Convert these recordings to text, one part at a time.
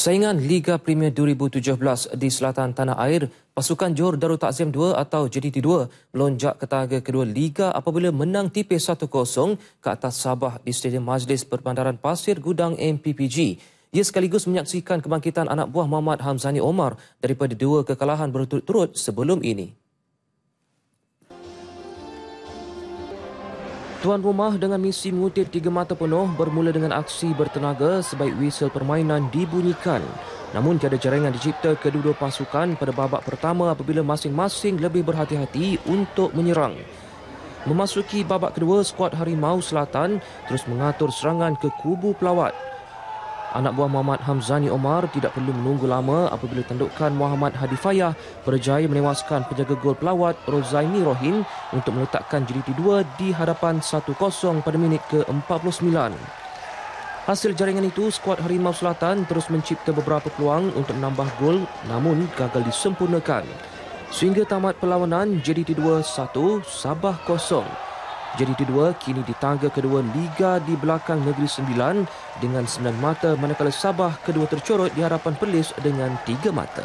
Saingan Liga Premier 2017 di selatan tanah air, pasukan Johor Darul Takzim 2 atau JDT2 melonjak ke tangga kedua Liga apabila menang tipis 1-0 ke atas Sabah di Stadium Majlis Perbandaran Pasir Gudang MPPG. Ia sekaligus menyaksikan kebangkitan anak buah Muhammad Hamzani Omar daripada dua kekalahan berturut-turut sebelum ini. Tuan rumah dengan misi mengutip tiga mata penuh bermula dengan aksi bertenaga sebaik whistle permainan dibunyikan. Namun tiada jaringan dicipta kedua-dua pasukan pada babak pertama apabila masing-masing lebih berhati-hati untuk menyerang. Memasuki babak kedua, skuad Harimau Selatan terus mengatur serangan ke kubu pelawat. Anak buah Muhammad Hamzani Omar tidak perlu menunggu lama apabila tandukan Muhammad Hadifayah berjaya menewaskan penjaga gol pelawat Rozaini Rohin untuk meletakkan JDT2 di hadapan 1-0 pada minit ke-49. Hasil jaringan itu, skuad Harimau Selatan terus mencipta beberapa peluang untuk menambah gol namun gagal disempurnakan. Sehingga tamat perlawanan JDT2 1, Sabah 0. JDT2 kini di tangga kedua Liga di belakang Negeri Sembilan dengan 9 mata manakala Sabah kedua tercorot di hadapan Perlis dengan 3 mata.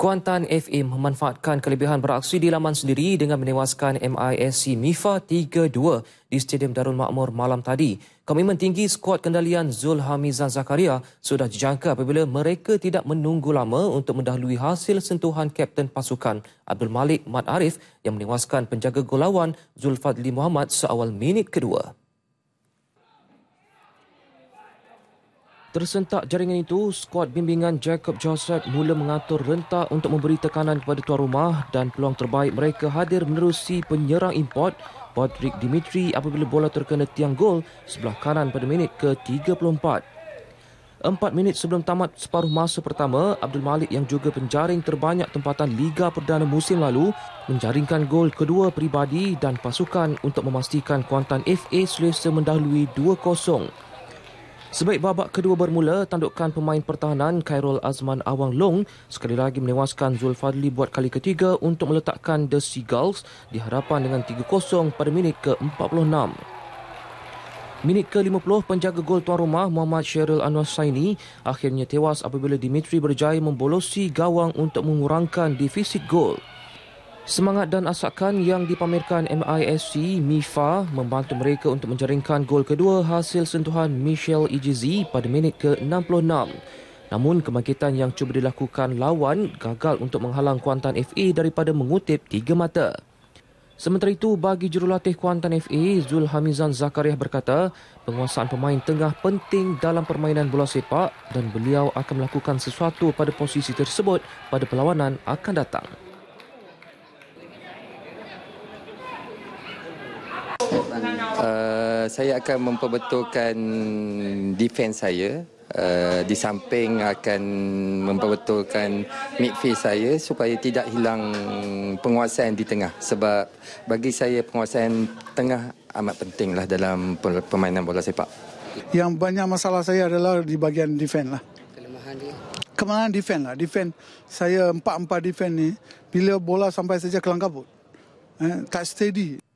Kuantan FA memanfaatkan kelebihan beraksi di laman sendiri dengan menewaskan MISC MIFA 3-2 di Stadium Darul Makmur malam tadi. Komitmen tinggi skuad kendalian Zul Hamizan Zakaria sudah dijangka apabila mereka tidak menunggu lama untuk mendahului hasil sentuhan Kapten Pasukan Abdul Malik Mat Arif yang menewaskan penjaga golawan Zul Fadli Muhammad seawal minit kedua. Tersentak jaringan itu, skuad bimbingan Jacob Joseph mula mengatur rentak untuk memberi tekanan kepada tuan rumah dan peluang terbaik mereka hadir menerusi penyerang import Patrick Dimitri apabila bola terkena tiang gol sebelah kanan pada minit ke-34. Empat minit sebelum tamat separuh masa pertama, Abdul Malik yang juga penjaring terbanyak tempatan Liga Perdana musim lalu menjaringkan gol kedua peribadi dan pasukan untuk memastikan Kuantan FA selesa mendahului 2-0. Sebaik babak kedua bermula, tandukan pemain pertahanan Khairul Azman Awang Long sekali lagi menewaskan Zul Fadli buat kali ketiga untuk meletakkan The Seagulls di hadapan dengan 3-0 pada minit ke-46. Minit ke-50, penjaga gol tuan rumah Muhammad Sheryl Anwar Saini akhirnya tewas apabila Dimitri berjaya membolosi gawang untuk mengurangkan defisit gol. Semangat dan asakan yang dipamerkan MISC MIFA membantu mereka untuk menjaringkan gol kedua hasil sentuhan Michel Ijizi pada minit ke-66. Namun kebangkitan yang cuba dilakukan lawan gagal untuk menghalang Kuantan FA daripada mengutip tiga mata. Sementara itu, bagi jurulatih Kuantan FA, Zul Hamizan Zakaria berkata, penguasaan pemain tengah penting dalam permainan bola sepak dan beliau akan melakukan sesuatu pada posisi tersebut pada perlawanan akan datang. uh, saya akan memperbetulkan defense saya uh, di samping akan memperbetulkan midfield saya supaya tidak hilang penguasaan di tengah sebab bagi saya penguasaan tengah amat pentinglah dalam permainan bola sepak. Yang banyak masalah saya adalah di bahagian defense lah. Kelemahan dia. Kemalangan defense lah. Defense saya empat-empat defense ni bila bola sampai saja kelangkabut. Eh, tak steady.